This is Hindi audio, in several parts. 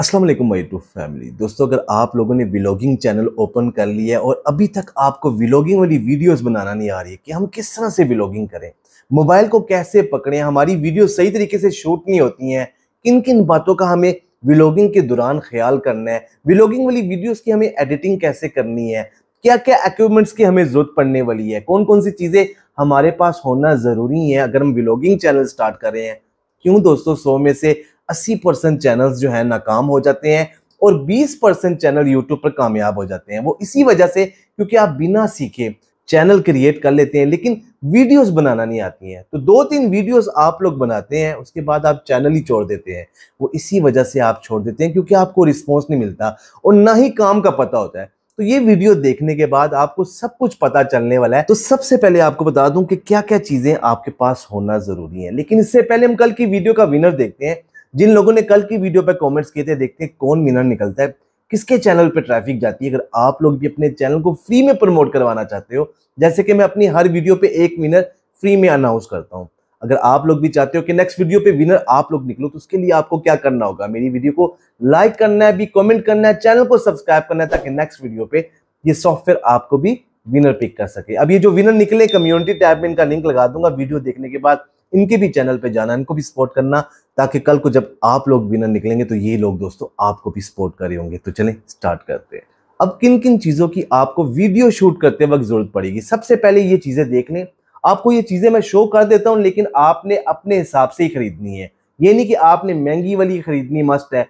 असलम माई टू फैमिली दोस्तों अगर आप लोगों ने व्लॉगिंग चैनल ओपन कर लिया है और अभी तक आपको व्लॉगिंग वाली वीडियोस बनाना नहीं आ रही है कि हम किस तरह से व्लॉगिंग करें मोबाइल को कैसे पकड़ें हमारी वीडियो सही तरीके से शूट नहीं होती हैं किन किन बातों का हमें व्लॉगिंग के दौरान ख्याल करना है व्लॉगिंग वाली वीडियोज़ की हमें एडिटिंग कैसे करनी है क्या क्या इक्विपमेंट्स की हमें ज़रूरत पड़ने वाली है कौन कौन सी चीज़ें हमारे पास होना ज़रूरी है अगर हम व्लॉगिंग चैनल स्टार्ट कर रहे हैं क्यों दोस्तों सौ में से अस्सी परसेंट चैनल जो है नाकाम हो जाते हैं और बीस परसेंट चैनल यूट्यूब पर कामयाब हो जाते हैं वो इसी वजह से क्योंकि आप बिना सीखे चैनल क्रिएट कर लेते हैं लेकिन वीडियोस बनाना नहीं आती हैं तो दो तीन वीडियोस आप लोग बनाते हैं उसके बाद आप चैनल ही छोड़ देते हैं वो इसी वजह से आप छोड़ देते हैं क्योंकि आपको रिस्पॉन्स नहीं मिलता और ना ही काम का पता होता है तो ये वीडियो देखने के बाद आपको सब कुछ पता चलने वाला है तो सबसे पहले आपको बता दूं कि क्या क्या चीज़ें आपके पास होना ज़रूरी है लेकिन इससे पहले हम कल की वीडियो का विनर देखते हैं जिन लोगों ने कल की वीडियो पर कॉमेंट्स किए थे देखते हैं कौन विनर निकलता है किसके चैनल पर ट्रैफिक जाती है अगर आप लोग भी अपने चैनल को फ्री में प्रमोट करवाना चाहते हो जैसे कि मैं अपनी हर वीडियो पे एक विनर फ्री में अनाउंस करता हूँ अगर आप लोग भी चाहते हो कि नेक्स्ट वीडियो पे विनर आप लोग निकलो तो उसके लिए आपको क्या करना होगा मेरी वीडियो को लाइक करना है भी कमेंट करना है चैनल को सब्सक्राइब करना है ताकि नेक्स्ट वीडियो पे ये सॉफ्टवेयर आपको भी विनर पिक कर सके अब ये जो विनर निकले कम्युनिटी टैब में इनका लिंक लगा दूंगा वीडियो देखने के बाद इनके भी चैनल पे जाना इनको भी सपोर्ट करना ताकि कल को जब आप लोग विनर निकलेंगे तो ये लोग दोस्तों आपको भी सपोर्ट करे होंगे तो चलें स्टार्ट करते हैं अब किन किन चीज़ों की आपको वीडियो शूट करते वक्त ज़रूरत पड़ेगी सबसे पहले ये चीज़ें देख लें आपको ये चीज़ें मैं शो कर देता हूँ लेकिन आपने अपने हिसाब से ही खरीदनी है ये नहीं कि आपने महंगी वाली खरीदनी मस्त है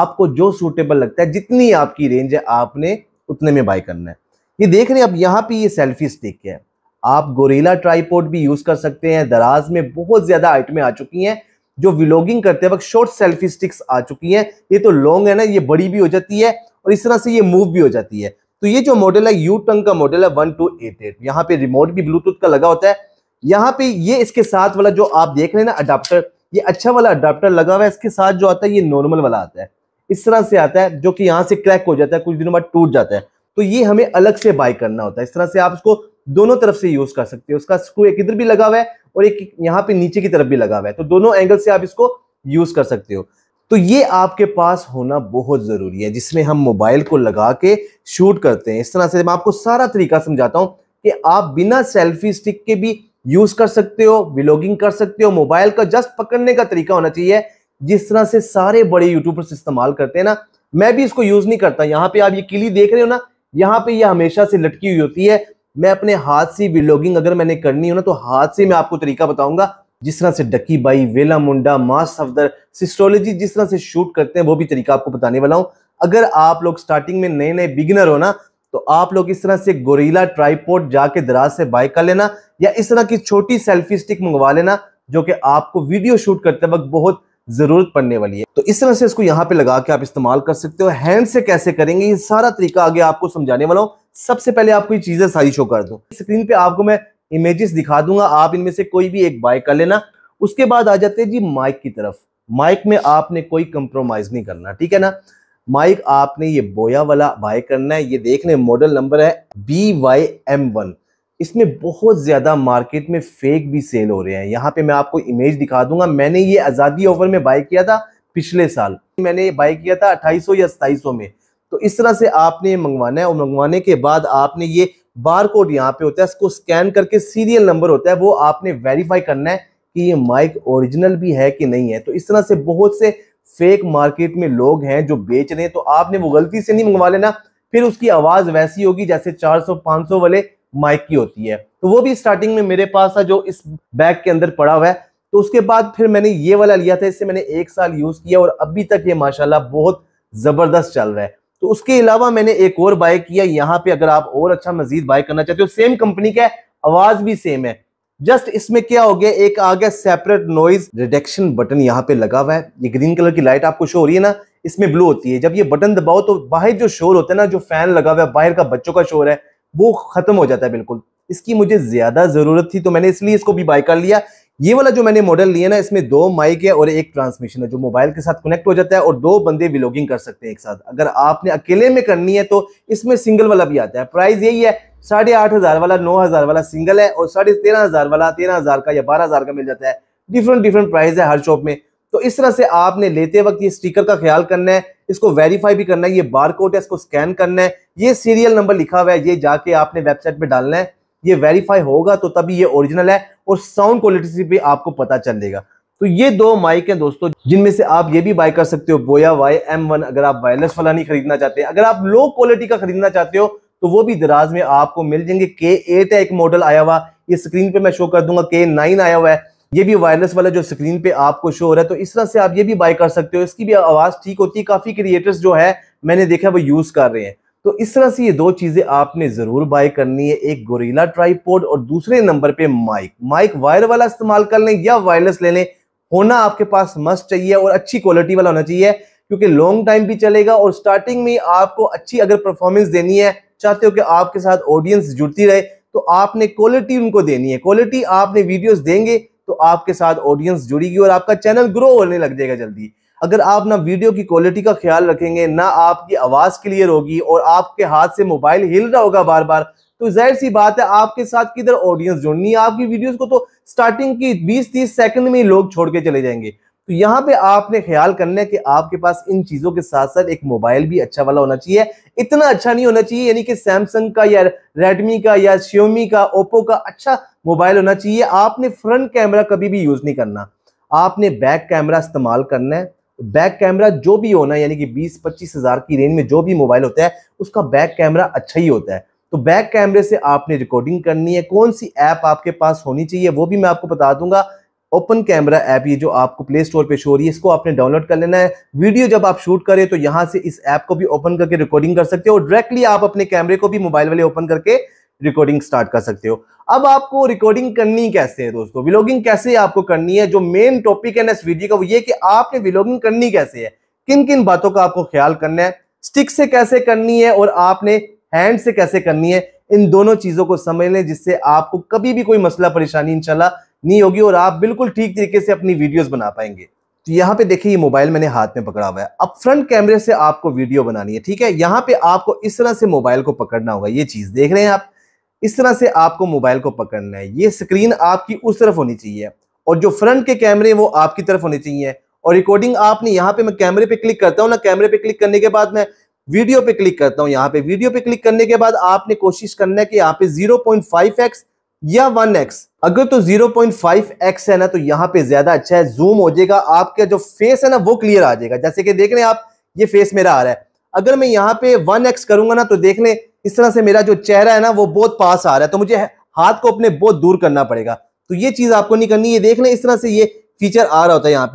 आपको जो सूटेबल लगता है जितनी आपकी रेंज है आपने उतने में बाय करना है ये देख रहे हैं अब यहाँ पे ये सेल्फी स्टिक है आप गोरेला ट्राईपोर्ट भी यूज़ कर सकते हैं दराज में बहुत ज़्यादा आइटमें आ चुकी हैं जो विलोगिंग करते वक्त शॉर्ट सेल्फी स्टिक्स आ चुकी हैं ये तो लॉन्ग है ना ये बड़ी भी हो जाती है और इस तरह से ये मूव भी हो जाती है तो ये जो मॉडल है यू टंग का मॉडल है वन टू एट एट यहाँ पे रिमोट भी ब्लूटूथ का लगा होता है यहाँ पे ये इसके साथ वाला जो आप देख रहे हैं ना अडाप्टर ये अच्छा वाला अडाप्टर लगा हुआ है इसके साथ जो आता है ये नॉर्मल वाला आता है इस तरह से आता है जो कि यहाँ से क्रैक हो जाता है कुछ दिनों बाद टूट जाता है तो ये हमें अलग से बाय करना होता है इस तरह से आप इसको दोनों तरफ से यूज कर सकते हो उसका स्क्रू एक इधर भी लगा हुआ है और एक यहाँ पे नीचे की तरफ भी लगा हुआ है तो दोनों एंगल से आप इसको यूज कर सकते हो तो ये आपके पास होना बहुत ज़रूरी है जिसमें हम मोबाइल को लगा के शूट करते हैं इस तरह से मैं आपको सारा तरीका समझाता हूँ कि आप बिना सेल्फी स्टिक के भी यूज़ कर सकते हो व्लॉगिंग कर सकते हो मोबाइल का जस्ट पकड़ने का तरीका होना चाहिए जिस तरह से सारे बड़े यूट्यूबर्स इस्तेमाल करते हैं ना मैं भी इसको यूज़ नहीं करता यहाँ पे आप ये किली देख रहे हो ना यहाँ पे ये यह हमेशा से लटकी हुई होती है मैं अपने हाथ से व्लॉगिंग अगर मैंने करनी हो ना तो हाथ से मैं आपको तरीका बताऊंगा जिस तरह से डकी बाई वेला मुंडा मास सफदर सिस्ट्रोलॉजी जिस तरह से शूट करते हैं वो भी तरीका आपको बताने वाला हूं अगर आप लोग स्टार्टिंग में नए नए बिगिनर हो ना तो आप लोग इस तरह से गोरीला ट्राईपोर्ट जाके दराज से बाय कर लेना या इस तरह की छोटी सेल्फी स्टिक मंगवा लेना जो कि आपको वीडियो शूट करते वक्त बहुत जरूरत पड़ने वाली है तो इस तरह से इसको यहाँ पे लगा के आप इस्तेमाल कर सकते हो हैंड से कैसे करेंगे ये सारा तरीका आगे आपको समझाने वाला हूँ सबसे पहले आपको ये चीजें सारी शो कर दूँ स्क्रीन पे आपको मैं इमेजेस दिखा दूंगा आप इनमें से कोई भी एक बाय कर लेना उसके बाद आ जाते हैं जी माइक की तरफ माइक में आपने कोई कंप्रोमाइज नहीं करना ठीक है ना माइक आपने ये बोया वाला बाय करना है ये देख लें मॉडल नंबर है बी वाई एम वन इसमें बहुत ज़्यादा मार्केट में फेक भी सेल हो रहे हैं यहाँ पे मैं आपको इमेज दिखा दूंगा मैंने ये आज़ादी ऑफर में बाय किया था पिछले साल मैंने ये बाय किया था अट्ठाईसो या सताईसो में तो इस तरह से आपने ये मंगवाना है और मंगवाने के बाद आपने ये बार कोड यहाँ पे होता है इसको स्कैन करके सीरियल नंबर होता है वो आपने वेरीफाई करना है कि ये माइक ओरिजिनल भी है कि नहीं है तो इस तरह से बहुत से फेक मार्केट में लोग हैं जो बेच रहे हैं तो आपने वो गलती से नहीं मंगवा लेना फिर उसकी आवाज़ वैसी होगी जैसे 400 500 वाले माइक की होती है तो वो भी स्टार्टिंग में मेरे पास था जो इस बैग के अंदर पड़ा हुआ है तो उसके बाद फिर मैंने ये वाला लिया था इससे मैंने एक साल यूज़ किया और अभी तक ये माशाला बहुत ज़बरदस्त चल रहा है तो उसके अलावा मैंने एक और बाय किया यहाँ पे अगर आप और अच्छा मजीद बाय करना चाहते हो सेम कंपनी का आवाज भी सेम है जस्ट इसमें क्या हो गया एक आ गया सेपरेट नॉइज रिडक्शन बटन यहाँ पे लगा हुआ है ये ग्रीन कलर की लाइट आपको शो हो रही है ना इसमें ब्लू होती है जब ये बटन दबाओ तो बाहर जो शोर होता है ना जो फैन लगा हुआ है बाहर का बच्चों का शोर है वो खत्म हो जाता है बिल्कुल इसकी मुझे ज्यादा जरूरत थी तो मैंने इसलिए इसको भी बाय कर लिया ये वाला जो मैंने मॉडल लिया ना इसमें दो माइक है और एक ट्रांसमिशन है जो मोबाइल के साथ कनेक्ट हो जाता है और दो बंदे विलॉगिंग कर सकते हैं एक साथ अगर आपने अकेले में करनी है तो इसमें सिंगल वाला भी आता है प्राइस यही है साढ़े आठ हज़ार वाला नौ हज़ार वाला सिंगल है और साढ़े तेरह हज़ार वाला तेरह हज़ार का या बारह हज़ार का मिल जाता है डिफरेंट डिफरेंट प्राइस है हर शॉप में तो इस तरह से आपने लेते वक्त ये स्टिकर का ख्याल करना है इसको वेरीफाई भी करना है ये बार कोड है इसको स्कैन करना है ये सीरियल नंबर लिखा हुआ है ये जाके आपने वेबसाइट पर डालना है ये वेरीफाई होगा तो तभी ये ओरिजिनल है और साउंड क्वालिटी से भी आपको पता चलेगा तो ये दो माइक हैं दोस्तों जिनमें से आप ये भी बाय कर सकते हो बोया वाई एम वन अगर आप वायरलेस वाला नहीं खरीदना चाहते अगर आप लो क्वालिटी का खरीदना चाहते हो तो वो भी दराज में आपको मिल जाएंगे के एट है एक मॉडल आया हुआ ये स्क्रीन पे मैं शो कर दूंगा के नाइन आया हुआ है ये भी वायरलेस वाला जो स्क्रीन पे आपको शो हो रहा है तो इस तरह से आप ये भी बाय कर सकते हो इसकी भी आवाज़ ठीक होती है काफ़ी क्रिएटर्स जो है मैंने देखा वो यूज़ कर रहे हैं तो इस तरह से ये दो चीज़ें आपने ज़रूर बाय करनी है एक गोरीला ट्राईपोर्ड और दूसरे नंबर पे माइक माइक वायर वाला इस्तेमाल कर लें या वायरलेस ले लें होना आपके पास मस्त चाहिए और अच्छी क्वालिटी वाला होना चाहिए क्योंकि लॉन्ग टाइम भी चलेगा और स्टार्टिंग में आपको अच्छी अगर परफॉर्मेंस देनी है चाहते हो कि आपके साथ ऑडियंस जुड़ती रहे तो आपने क्वालिटी उनको देनी है क्वालिटी आपने वीडियोस देंगे तो आपके साथ ऑडियंस जुड़ेगी और आपका चैनल ग्रो होने लग जाएगा जल्दी अगर आप ना वीडियो की क्वालिटी का ख्याल रखेंगे ना आपकी आवाज़ क्लियर होगी और आपके हाथ से मोबाइल हिल रहा होगा बार बार तो जाहिर सी बात है आपके साथ किधर ऑडियंस जुड़नी है आपकी वीडियोस को तो स्टार्टिंग की 20-30 सेकंड में ही लोग छोड़ के चले जाएंगे तो यहाँ पे आपने ख्याल करना है कि आपके पास इन चीज़ों के साथ साथ एक मोबाइल भी अच्छा वाला होना चाहिए इतना अच्छा नहीं होना चाहिए यानी कि सैमसंग का या रेडमी का या श्योमी का ओप्पो का अच्छा मोबाइल होना चाहिए आपने फ्रंट कैमरा कभी भी यूज़ नहीं करना आपने बैक कैमरा इस्तेमाल करना है बैक कैमरा जो भी होना यानी कि बीस पच्चीस हज़ार की रेंज में जो भी मोबाइल होता है उसका बैक कैमरा अच्छा ही होता है तो बैक कैमरे से आपने रिकॉर्डिंग करनी है कौन सी ऐप आपके पास होनी चाहिए वो भी मैं आपको बता दूंगा ओपन कैमरा ऐप ये जो आपको प्ले स्टोर पे शो हो रही है इसको आपने डाउनलोड कर लेना है वीडियो जब आप शूट करें तो यहाँ से इस ऐप को भी ओपन करके रिकॉर्डिंग कर सकते हो और डायरेक्टली आप अपने कैमरे को भी मोबाइल वाले ओपन करके रिकॉर्डिंग स्टार्ट कर सकते हो अब आपको रिकॉर्डिंग करनी कैसे है दोस्तों व्लॉगिंग कैसे आपको करनी है जो मेन टॉपिक है ना इस वीडियो का वो ये कि आपने व्लॉगिंग करनी कैसे है किन किन बातों का आपको ख्याल करना है स्टिक से कैसे करनी है और आपने हैंड से कैसे करनी है इन दोनों चीजों को समझ लें जिससे आपको कभी भी कोई मसला परेशानी इंशाल्लाह नहीं होगी और आप बिल्कुल ठीक तरीके से अपनी वीडियोस बना पाएंगे तो यहाँ पे देखिए ये मोबाइल मैंने हाथ में पकड़ा हुआ है अब फ्रंट कैमरे से आपको वीडियो बनानी है ठीक है यहाँ पे आपको इस तरह से मोबाइल को पकड़ना होगा ये चीज देख रहे हैं आप इस तरह से आपको मोबाइल को पकड़ना है ये स्क्रीन आपकी उस तरफ होनी चाहिए और जो फ्रंट के कैमरे वो आपकी तरफ होने चाहिए और रिकॉर्डिंग आपने यहाँ पे मैं कैमरे पे क्लिक करता हूँ ना कैमरे पे क्लिक करने के बाद मैं वीडियो पे क्लिक करता हूँ यहाँ पे वीडियो पे क्लिक करने के बाद आपने कोशिश करना है कि यहाँ पे 0.5x या 1x अगर तो 0.5x है ना तो यहाँ पे ज्यादा अच्छा है जूम हो जाएगा आपका जो फेस है ना वो क्लियर आ जाएगा जैसे कि देख रहे हैं आप ये फेस मेरा आ रहा है अगर मैं यहाँ पे एक्स करूंगा ना तो देख लें इस तरह से मेरा जो चेहरा है ना वो बहुत पास आ रहा है तो मुझे हाथ को अपने बहुत दूर करना पड़ेगा तो ये चीज आपको नहीं करनी ये देखना इस तरह से ये फीचर आ रहा होता है यहाँ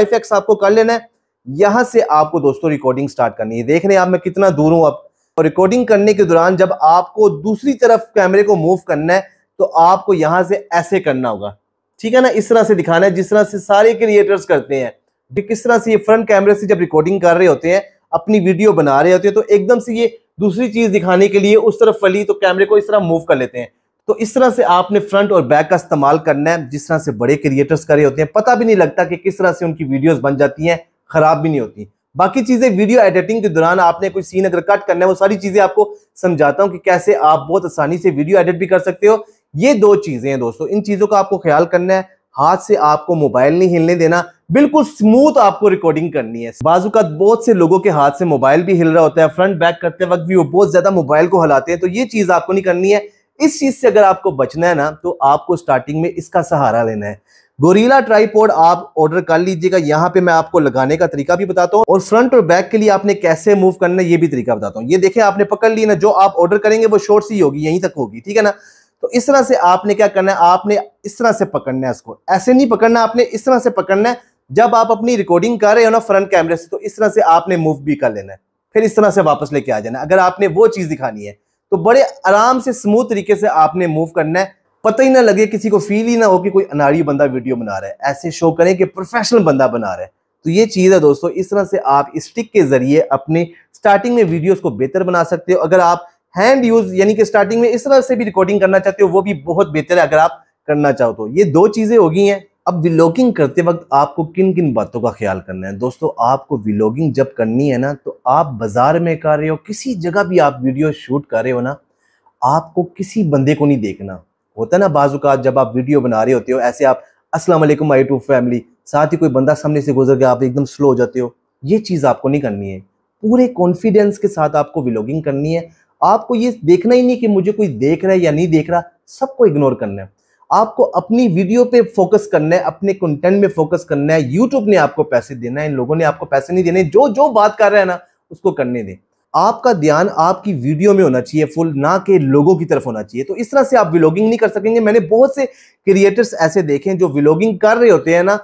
पे एक्स आपको कर लेना है यहां से आपको दोस्तों रिकॉर्डिंग स्टार्ट करनी है देख रहे हैं आप मैं कितना दूर हूं अब और रिकॉर्डिंग करने के दौरान जब आपको दूसरी तरफ कैमरे को मूव करना है तो आपको यहां से ऐसे करना होगा ठीक है ना इस तरह से दिखाना है जिस तरह से सारे क्रिएटर्स करते हैं किस तरह से ये फ्रंट कैमरे से जब रिकॉर्डिंग कर रहे होते हैं अपनी वीडियो बना रहे होते हैं तो एकदम से ये दूसरी चीज दिखाने के लिए उस तरफ फली तो कैमरे को इस तरह मूव कर लेते हैं तो इस तरह से आपने फ्रंट और बैक का इस्तेमाल करना है जिस तरह से बड़े क्रिएटर्स करे होते हैं पता भी नहीं लगता कि किस तरह से उनकी वीडियोस बन जाती हैं खराब भी नहीं होती बाकी चीजें वीडियो एडिटिंग के दौरान आपने कोई सीन अगर कट करना है वो सारी चीजें आपको समझाता हूँ कि कैसे आप बहुत आसानी से वीडियो एडिट भी कर सकते हो ये दो चीजें हैं दोस्तों इन चीजों का आपको ख्याल करना है हाथ से आपको मोबाइल नहीं हिलने देना बिल्कुल स्मूथ आपको रिकॉर्डिंग करनी है बाजू का बहुत से लोगों के हाथ से मोबाइल भी हिल रहा होता है फ्रंट बैक करते वक्त भी वो बहुत ज्यादा मोबाइल को हिलाते हैं तो ये चीज आपको नहीं करनी है इस चीज से अगर आपको बचना है ना तो आपको स्टार्टिंग में इसका सहारा लेना है गोरीला ट्राईपोर्ड आप ऑर्डर कर लीजिएगा यहाँ पे मैं आपको लगाने का तरीका भी बताता हूँ और फ्रंट और बैक के लिए आपने कैसे मूव करना है ये भी तरीका बताता हूँ ये देखें आपने पकड़ ली ना जो आप ऑर्डर करेंगे वो शॉर्ट सी होगी यहीं तक होगी ठीक है ना तो इस तरह से आपने क्या करना है आपने इस तरह से पकड़ना है इसको ऐसे नहीं पकड़ना आपने इस तरह से पकड़ना है जब आप अपनी रिकॉर्डिंग कर रहे हो ना फ्रंट कैमरे से तो इस तरह से आपने मूव भी कर लेना है फिर इस तरह से वापस लेके आ जाना अगर आपने वो चीज़ दिखानी है तो बड़े आराम से स्मूथ तरीके से आपने मूव करना है पता ही ना लगे किसी को फील ही ना हो कि कोई अनाड़ी बंदा वीडियो बना रहा है ऐसे शो करें कि प्रोफेशनल बंदा बना रहा है तो ये चीज़ है दोस्तों इस तरह से आप स्टिक के जरिए अपने स्टार्टिंग में वीडियोस को बेहतर बना सकते हो अगर आप हैंड यूज यानी कि स्टार्टिंग में इस तरह से भी रिकॉर्डिंग करना चाहते हो वो भी बहुत बेहतर है अगर आप करना चाहो तो ये दो चीज़ें हो गई हैं अब विलॉगिंग करते वक्त आपको किन किन बातों का ख्याल करना है दोस्तों आपको विलॉगिंग जब करनी है ना तो आप बाज़ार में कर रहे हो किसी जगह भी आप वीडियो शूट कर रहे हो ना आपको किसी बंदे को नहीं देखना होता ना बाजूकात जब आप वीडियो बना रहे होते हो ऐसे आप असलम आई टू फैमिली साथ ही कोई बंदा सामने से गुजर गया आप एकदम स्लो हो जाते हो ये चीज़ आपको नहीं करनी है पूरे कॉन्फिडेंस के साथ आपको विलॉगिंग करनी है आपको ये देखना ही नहीं कि मुझे कोई देख रहा है या नहीं देख रहा सबको इग्नोर करना है आपको अपनी वीडियो पे फोकस करना है अपने कंटेंट में फोकस करना है यूट्यूब ने आपको पैसे देना है इन लोगों ने आपको पैसे नहीं देने जो जो बात कर रहा है ना उसको करने दें आपका ध्यान आपकी वीडियो में होना चाहिए फुल ना के लोगों की तरफ होना चाहिए तो इस तरह से आप विलॉगिंग नहीं कर सकेंगे मैंने बहुत से क्रिएटर्स ऐसे देखे हैं जो विलॉगिंग कर रहे होते हैं ना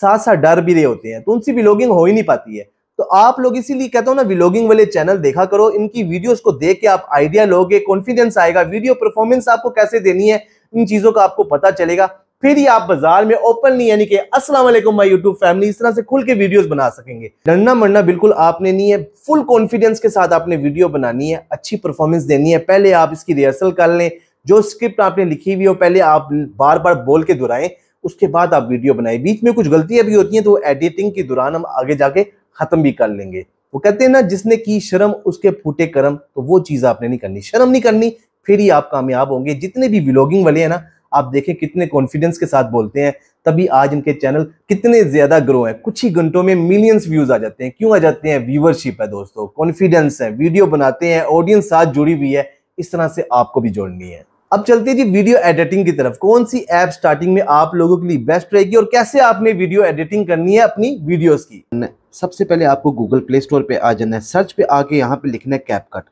साथ साथ डर भी रहे होते हैं तो उनसे विलॉगिंग हो ही नहीं पाती है तो आप लोग इसीलिए कहता हूं ना व्लॉगिंग वाले चैनल देखा करो इनकी वीडियोस को देख के आप आइडिया लोगे कॉन्फिडेंस आएगा वीडियो परफॉर्मेंस आपको कैसे देनी है इन चीज़ों का आपको पता चलेगा फिर ही आप बाजार में ओपनली यानी कि अस्सलाम वालेकुम माय यूट्यूब फैमिली इस तरह से खुल के वीडियोस बना सकेंगे डरना मरना बिल्कुल आपने नहीं है फुल कॉन्फिडेंस के साथ आपने वीडियो बनानी है अच्छी परफॉर्मेंस देनी है पहले आप इसकी रिहर्सल कर लें जो स्क्रिप्ट आपने लिखी हुई हो पहले आप बार बार बोल के दोहराएं उसके बाद आप वीडियो बनाए बीच में कुछ गलतियां भी होती हैं तो एडिटिंग के दौरान हम आगे जाके खत्म भी कर लेंगे वो कहते हैं ना जिसने की शर्म उसके फूटे कर्म तो वो चीज आपने नहीं करनी शर्म नहीं करनी फिर ही आप कामयाब होंगे जितने भी व्लॉगिंग वाले हैं ना आप देखें कितने कॉन्फिडेंस के साथ बोलते हैं तभी आज इनके चैनल कितने ज्यादा ग्रो हैं कुछ ही घंटों में मिलियंस व्यूज आ जाते हैं क्यों आ जाते हैं व्यूवरशिप है दोस्तों कॉन्फिडेंस है वीडियो बनाते हैं ऑडियंस साथ जुड़ी हुई है इस तरह से आपको भी जोड़नी है अब चलते हैं जी वीडियो एडिटिंग की तरफ कौन सी ऐप स्टार्टिंग में आप लोगों के लिए बेस्ट रहेगी और कैसे आपने वीडियो एडिटिंग करनी है अपनी वीडियोस की सबसे पहले आपको गूगल प्ले स्टोर पे आ जाना है सर्च पे आके यहाँ पे लिखना है कैपकट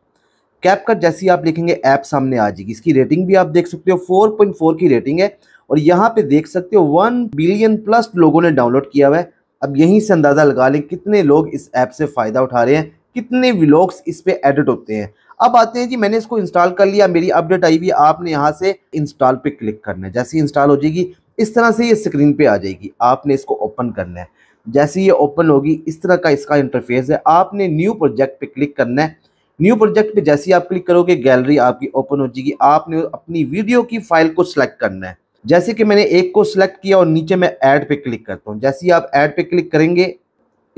कैपकट जैसे ही आप लिखेंगे ऐप सामने आ जाएगी इसकी रेटिंग भी आप देख सकते हो फोर की रेटिंग है और यहाँ पे देख सकते हो वन बिलियन प्लस लोगों ने डाउनलोड किया हुआ है अब यहीं से अंदाज़ा लगा लें कितने लोग इस ऐप से फ़ायदा उठा रहे हैं कितने व्लॉग्स इस पर एडिट होते हैं अब आते हैं जी मैंने इसको इंस्टॉल कर लिया मेरी अपडेट आई हुई आपने यहाँ से इंस्टॉल पे क्लिक करना है जैसे इंस्टॉल हो जाएगी इस तरह से ये स्क्रीन पे आ जाएगी आपने इसको ओपन करना है जैसे ये ओपन होगी इस तरह का इसका इंटरफेस है आपने न्यू प्रोजेक्ट पे क्लिक करना है न्यू प्रोजेक्ट पे जैसे ही आप क्लिक करोगे गैलरी आपकी ओपन हो जाएगी आपने अपनी वीडियो की फाइल को सिलेक्ट करना है जैसे कि मैंने एक को सिलेक्ट किया और नीचे मैं ऐड पे क्लिक करता हूँ जैसे ही आप ऐड पे क्लिक करेंगे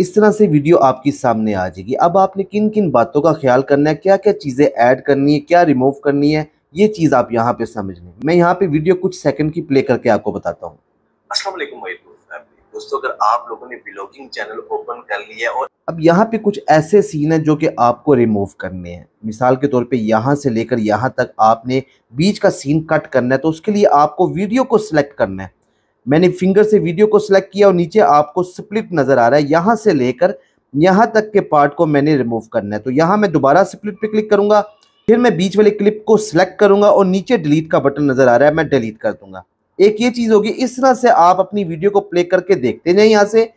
इस तरह से वीडियो आपके सामने आ जाएगी अब आपने किन किन बातों का ख्याल करना है क्या क्या चीज़ें ऐड करनी है क्या रिमूव करनी है ये चीज़ आप यहाँ पे समझ लें मैं यहाँ पे वीडियो कुछ सेकंड की प्ले करके आपको बताता हूँ तो दोस्तों अगर आप लोगों ने ब्लॉगिंग चैनल ओपन कर लिया है और अब यहाँ पे कुछ ऐसे सीन है जो कि आपको रिमूव करने हैं मिसाल के तौर पे यहाँ से लेकर यहाँ तक आपने बीच का सीन कट करना है तो उसके लिए आपको वीडियो को सिलेक्ट करना है मैंने फिंगर से वीडियो को सिलेक्ट किया और नीचे आपको स्प्लिट नज़र आ रहा है यहाँ से लेकर यहाँ तक के पार्ट को मैंने रिमूव करना है तो यहाँ मैं दोबारा स्प्लिट पे क्लिक करूंगा फिर मैं बीच वाले क्लिप को सिलेक्ट करूंगा और नीचे डिलीट का बटन नज़र आ रहा है मैं डिलीट कर दूंगा एक ये चीज़ होगी इस तरह से आप अपनी वीडियो को प्ले करके देखते जाए यहाँ से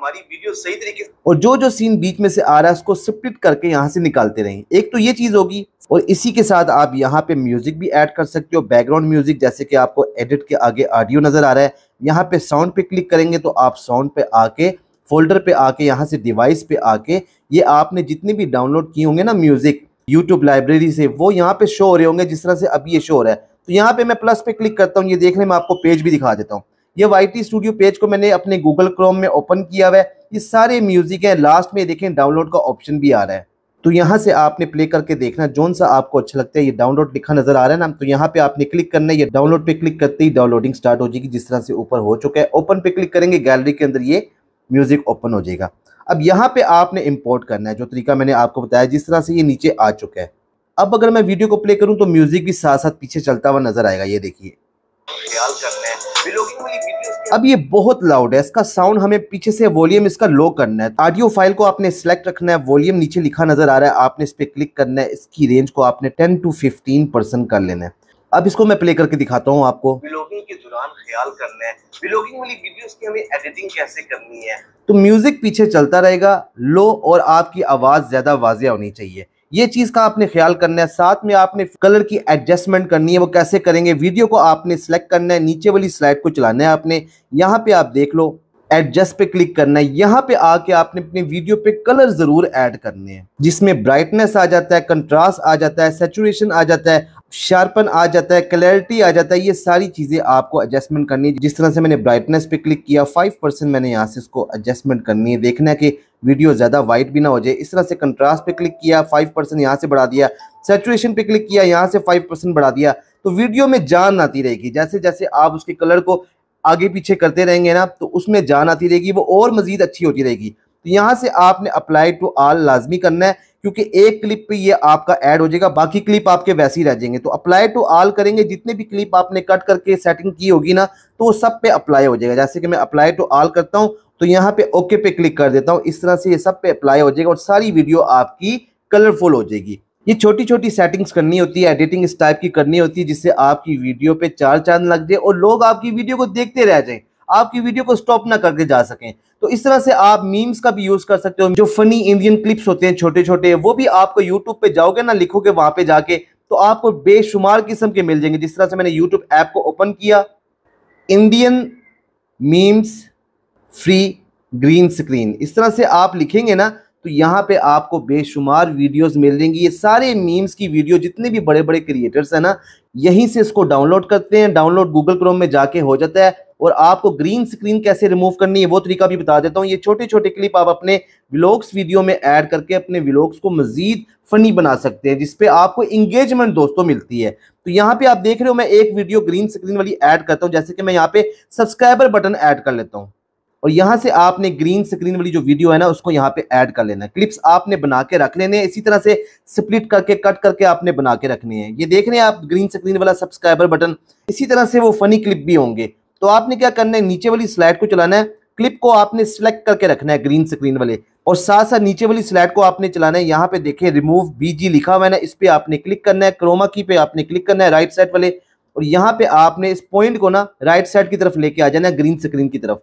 हमारी वीडियो सही तरीके और जो जो सीन बीच में से आ रहा है उसको स्प्लिट करके यहाँ से निकालते रहें एक तो ये चीज़ होगी और इसी के साथ आप यहाँ पे म्यूजिक भी ऐड कर सकते हो बैकग्राउंड म्यूजिक जैसे कि आपको एडिट के आगे ऑडियो नज़र आ रहा है यहाँ पे साउंड पे क्लिक करेंगे तो आप साउंड पे आके फोल्डर पे आके यहाँ से डिवाइस पे आके ये आपने जितने भी डाउनलोड किए होंगे ना म्यूजिक यूट्यूब लाइब्रेरी से वो यहाँ पे शो हो रहे होंगे जिस तरह से अभी ये शो हो रहा है तो यहाँ पे मैं प्लस पे क्लिक करता हूँ ये देखने में आपको पेज भी दिखा देता हूँ ये वाई टी स्टूडियो पेज को मैंने अपने गूगल क्रोम में ओपन किया हुआ है ये सारे म्यूजिक हैं लास्ट में देखें डाउनलोड का ऑप्शन भी आ रहा है तो यहाँ से आपने प्ले करके देखना जोन सा आपको अच्छा लगता है ये डाउनलोड लिखा नजर आ रहा है ना तो यहाँ पे आपने क्लिक करना है ये डाउनलोड पे क्लिक करते ही डाउनलोडिंग स्टार्ट हो जाएगी जिस तरह से ऊपर हो चुका है ओपन पे क्लिक करेंगे गैलरी के अंदर ये म्यूजिक ओपन हो जाएगा अब यहाँ पे आपने इम्पोर्ट करना है जो तरीका मैंने आपको बताया जिस तरह से ये नीचे आ चुका है अब अगर मैं वीडियो को प्ले करूँ तो म्यूजिक भी साथ साथ पीछे चलता हुआ नजर आएगा ये देखिए अब ये बहुत लाउड है इसका साउंड हमें पीछे से वॉल्यूम इसका लो करना है ऑडियो फाइल को आपने सिलेक्ट रखना है वॉल्यूम नीचे लिखा नजर आ रहा है आपने इस पर क्लिक करना है इसकी रेंज को आपने 10 टू 15 परसेंट कर लेना है अब इसको मैं प्ले करके दिखाता हूँ आपको तो म्यूजिक पीछे चलता रहेगा लो और आपकी आवाज ज्यादा वाजिया होनी चाहिए ये चीज़ का आपने ख्याल करना है साथ में आपने कलर की एडजस्टमेंट करनी है वो कैसे करेंगे वीडियो को आपने सेलेक्ट करना है नीचे वाली स्लाइड को चलाना है आपने यहाँ पे आप देख लो एडजस्ट पे क्लिक करना है यहाँ पे आके आपने अपने वीडियो पे कलर ज़रूर ऐड करने हैं जिसमें ब्राइटनेस आ जाता है कंट्रास्ट आ जाता है सेचुरेशन आ जाता है शार्पन आ जाता है क्लैरिटी आ जाता है ये सारी चीज़ें आपको एडजस्टमेंट करनी है जिस तरह से मैंने ब्राइटनेस पे क्लिक किया फाइव परसेंट मैंने यहाँ से इसको एडजस्टमेंट करनी है देखना है कि वीडियो ज़्यादा वाइट भी ना हो जाए इस तरह से कंट्रास्ट पे क्लिक किया फाइव परसेंट यहाँ से बढ़ा दिया सेचुएशन पे क्लिक किया यहाँ से फाइव परसेंट बढ़ा दिया तो वीडियो में जान आती रहेगी जैसे जैसे आप उसके कलर को आगे पीछे करते रहेंगे ना तो उसमें जान आती रहेगी वो और मज़ीद अच्छी होती रहेगी तो यहाँ से आपने अप्लाई टू आल लाजमी करना है क्योंकि एक क्लिप पे ये आपका ऐड हो जाएगा बाकी क्लिप आपके वैसे ही रह जाएंगे तो अप्लाई टू ऑल करेंगे जितने भी क्लिप आपने कट करके सेटिंग की होगी ना तो वो सब पे अप्लाई हो जाएगा जैसे कि मैं अप्लाई टू ऑल करता हूँ तो यहाँ पे ओके पे क्लिक कर देता हूँ इस तरह से ये सब पे अप्लाई हो जाएगा और सारी वीडियो आपकी कलरफुल हो जाएगी ये छोटी छोटी सेटिंग्स करनी होती है एडिटिंग इस टाइप की करनी होती है जिससे आपकी वीडियो पे चार चांद लग जाए और लोग आपकी वीडियो को देखते रह जाएं आपकी वीडियो को स्टॉप ना करके जा सकें तो इस तरह से आप मीम्स का भी यूज कर सकते हो जो फनी इंडियन क्लिप्स होते हैं छोटे छोटे वो भी आपको यूट्यूब पे जाओगे ना लिखोगे वहां पे जाके तो आपको बेशुमार किस्म के मिल जाएंगे जिस तरह से मैंने यूट्यूब ऐप को ओपन किया Indian memes free green screen इस तरह से आप लिखेंगे ना तो यहाँ पे आपको बेशुमार वीडियोस मिल जाएंगी ये सारे मीम्स की वीडियो जितने भी बड़े बड़े क्रिएटर्स हैं ना यहीं से इसको डाउनलोड करते हैं डाउनलोड गूगल क्रोम में जाके हो जाता है और आपको ग्रीन स्क्रीन कैसे रिमूव करनी है वो तरीका भी बता देता हूँ ये छोटे छोटे क्लिप आप अपने व्लॉग्स वीडियो में ऐड करके अपने व्लॉग्स को मज़ीद फ़नी बना सकते हैं जिसपे आपको इंगेजमेंट दोस्तों मिलती है तो यहाँ पे आप देख रहे हो मैं एक वीडियो ग्रीन स्क्रीन वाली ऐड करता हूँ जैसे कि मैं यहाँ पे सब्सक्राइबर बटन ऐड कर लेता हूँ और यहाँ से आपने ग्रीन स्क्रीन वाली जो वीडियो है ना उसको यहाँ पे ऐड कर लेना है क्लिप्स आपने बना के रख लेने इसी तरह से स्प्लिट करके कट करके आपने बना के रखने हैं ये देख रहे हैं आप ग्रीन स्क्रीन वाला सब्सक्राइबर बटन इसी तरह से वो फनी क्लिप भी होंगे तो आपने क्या करना है नीचे वाली स्लाइड को चलाना है क्लिप को आपने सिलेक्ट करके रखना है ग्रीन स्क्रीन वाले और साथ साथ नीचे वाली स्लाइड को आपने चलाना है यहाँ पे देखे रिमूव बीजी लिखा हुआ है ना इस पर आपने क्लिक करना है क्रोमा की पे आपने क्लिक करना है राइट साइड वाले और यहाँ पे आपने इस पॉइंट को ना राइट साइड की तरफ लेके आ जाना है ग्रीन स्क्रीन की तरफ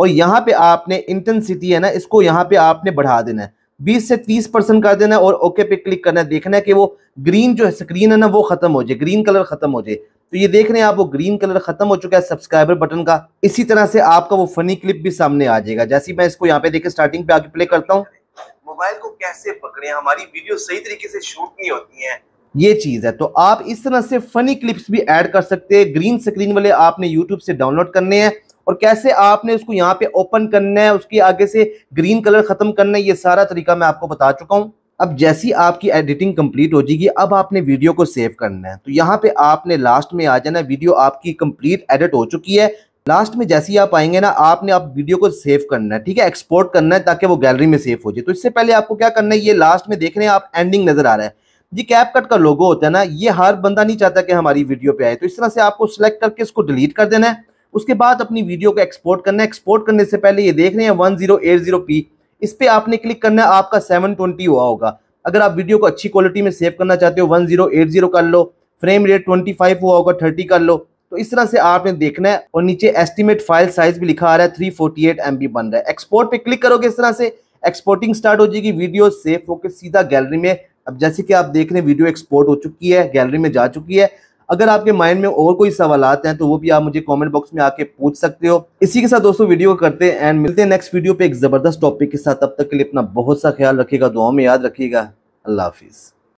और यहाँ पे आपने इंटेंसिटी है ना इसको यहाँ पे आपने बढ़ा देना है 20 से 30 परसेंट कर देना है और ओके पे क्लिक करना है देखना है कि वो ग्रीन जो है स्क्रीन है ना वो खत्म हो जाए ग्रीन कलर खत्म हो जाए तो ये देख रहे हैं आप वो ग्रीन कलर खत्म हो चुका है सब्सक्राइबर बटन का इसी तरह से आपका वो फनी क्लिप भी सामने आ जाएगा जैसे मैं इसको यहाँ पे देखे स्टार्टिंग पे आके प्ले करता हूँ मोबाइल को कैसे पकड़े हमारी वीडियो सही तरीके से शूट नहीं होती है ये चीज़ है तो आप इस तरह से फनी क्लिप्स भी ऐड कर सकते हैं ग्रीन स्क्रीन वाले आपने यूट्यूब से डाउनलोड करने हैं और कैसे आपने उसको यहाँ पे ओपन करना है उसके आगे से ग्रीन कलर खत्म करना है ये सारा तरीका मैं आपको बता चुका हूँ अब जैसी आपकी एडिटिंग कंप्लीट हो जाएगी अब आपने वीडियो को सेव करना है तो यहाँ पे आपने लास्ट में आ जाना वीडियो आपकी कंप्लीट एडिट हो चुकी है लास्ट में जैसे ही आप आएंगे ना आपने आप वीडियो को सेव करना है ठीक है एक्सपोर्ट करना है ताकि वो गैलरी में सेव हो जाए तो इससे पहले आपको क्या करना है ये लास्ट में देख रहे हैं आप एंडिंग नजर आ रहा है ये कैप कट का लोगो होता है ना ये हर बंदा नहीं चाहता कि हमारी वीडियो पे आए तो इस तरह से आपको सिलेक्ट करके इसको डिलीट कर देना है उसके बाद अपनी वीडियो को एक्सपोर्ट करना है एक्सपोर्ट करने से पहले ये देख रहे हैं one zero eight zero P इस पर आपने क्लिक करना है आपका सेवन ट्वेंटी हुआ होगा अगर आप वीडियो को अच्छी क्वालिटी में सेव करना चाहते हो वन जीरो एट जीरो कर लो फ्रेम रेट ट्वेंटी फाइव हुआ होगा थर्टी कर लो तो इस तरह से आपने देखना है और नीचे एस्टिमेट फाइल साइज भी लिखा आ रहा है three forty eight M B बन रहा है एक्सपोर्ट पर क्लिक करोगे इस तरह से एक्सपोर्टिंग स्टार्ट हो जाएगी वीडियो सेफ होकर सीधा गैलरी में अब जैसे कि आप देख रहे हैं वीडियो एक्सपोर्ट हो चुकी है गैलरी में जा चुकी है अगर आपके माइंड में और कोई सवाल आते हैं तो वो भी आप मुझे कमेंट बॉक्स में आके पूछ सकते हो इसी के साथ दोस्तों वीडियो करते हैं एंड मिलते हैं नेक्स्ट वीडियो पे एक जबरदस्त टॉपिक के साथ तब तक के लिए अपना बहुत सा ख्याल रखिएगा दुआ में याद रखिएगा अल्लाह हाफिज़